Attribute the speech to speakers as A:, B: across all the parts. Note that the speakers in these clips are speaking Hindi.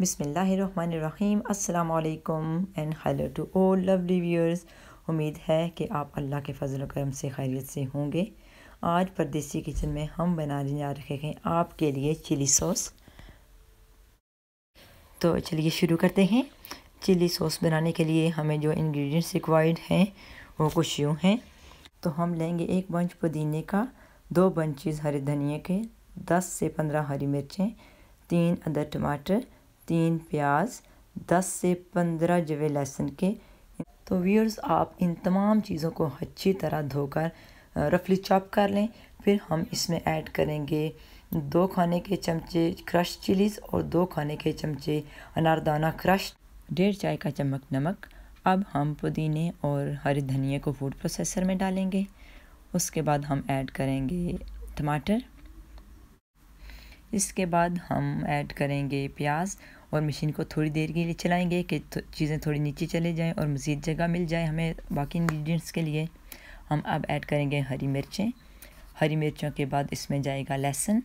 A: बिसमीम् अल्लाम and hello to all lovely viewers उम्मीद है कि आप अल्लाह के फजल करम से खैरियत से होंगे आज परदेसी किचन में हम बनाने जा रहे हैं आपके लिए चिली सॉस तो चलिए शुरू करते हैं चिली सॉस बनाने के लिए हमें जो इंग्रेडिएंट्स रिक्वायर्ड हैं वो कुछ यूँ हैं तो हम लेंगे एक बंच पुदीने का दो बंचेज हरे धनिया के दस से पंद्रह हरी मिर्चें तीन अदर टमाटर तीन प्याज दस से पंद्रह जवे लहसुन के तो व्यूअर्स आप इन तमाम चीज़ों को अच्छी तरह धोकर रफली चॉप कर लें फिर हम इसमें ऐड करेंगे दो खाने के चमचे क्रश चिलीज़ और दो खाने के चमचे अनारदाना क्रश डेढ़ चाय का चम्मच नमक अब हम पुदीने और हरी धनिया को फूड प्रोसेसर में डालेंगे उसके बाद हम ऐड करेंगे टमाटर इसके बाद हम ऐड करेंगे प्याज और मशीन को थोड़ी देर के लिए चलाएंगे कि चीज़ें थोड़ी नीचे चले जाएं और मज़ीद जगह मिल जाए हमें बाकी इंग्रेडिएंट्स के लिए हम अब ऐड करेंगे हरी मिर्चें हरी मिर्चों के बाद इसमें जाएगा लहसुन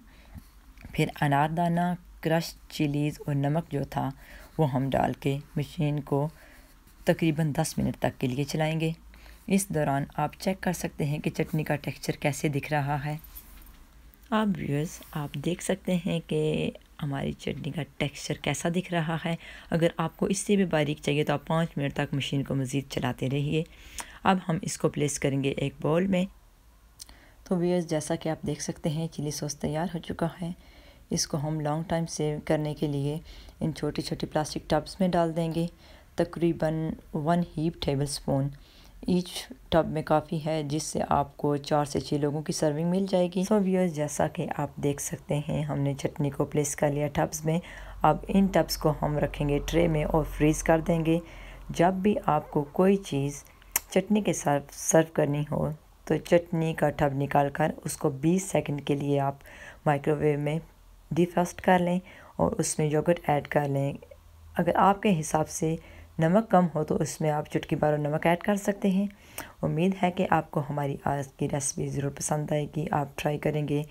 A: फिर अनारदाना क्रश चिलीज़ और नमक जो था वो हम डाल के मशीन को तकरीबन दस मिनट तक के लिए चलाएंगे इस दौरान आप चेक कर सकते हैं कि चटनी का टेक्सचर कैसे दिख रहा है आप व्यूअर्स आप देख सकते हैं कि हमारी चटनी का टेक्सचर कैसा दिख रहा है अगर आपको इससे भी बारीक चाहिए तो आप पाँच मिनट तक मशीन को मज़ीद चलाते रहिए अब हम इसको प्लेस करेंगे एक बॉल में तो व्यूअर्स जैसा कि आप देख सकते हैं चिली सॉस तैयार हो चुका है इसको हम लॉन्ग टाइम सेव करने के लिए इन छोटी छोटी प्लास्टिक टब्स में डाल देंगे तकरीबन one heap tablespoon each tub में काफ़ी है जिससे आपको चार से छः लोगों की सर्विंग मिल जाएगी सो व्यूअर्स जैसा कि आप देख सकते हैं हमने चटनी को प्लेस कर लिया टब्स में अब इन टब्स को हम रखेंगे ट्रे में और फ्रीज़ कर देंगे जब भी आपको कोई चीज़ चटनी के साथ सर्व करनी हो तो चटनी का टब निकाल कर उसको 20 सेकंड के लिए आप माइक्रोवेव में डिफ्रॉस्ट कर लें और उसमें योगर्ट ऐड कर लें अगर आपके हिसाब से नमक कम हो तो उसमें आप चुटकी भर नमक ऐड कर सकते हैं उम्मीद है कि आपको हमारी आज की रेसिपी ज़रूर पसंद आएगी आप ट्राई करेंगे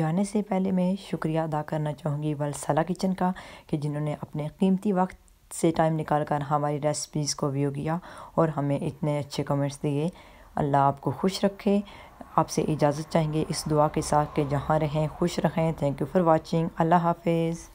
A: जाने से पहले मैं शुक्रिया अदा करना चाहूँगी वलसला किचन का कि जिन्होंने अपने कीमती वक्त से टाइम निकाल कर हमारी रेसिपीज़ को व्यू किया और हमें इतने अच्छे कमेंट्स दिए अल्लाह आपको खुश रखे आपसे इजाज़त चाहेंगे इस दुआ के साथ कि जहाँ रहें खुश रहें थैंक यू फॉर वाचिंग अल्लाह हाफिज़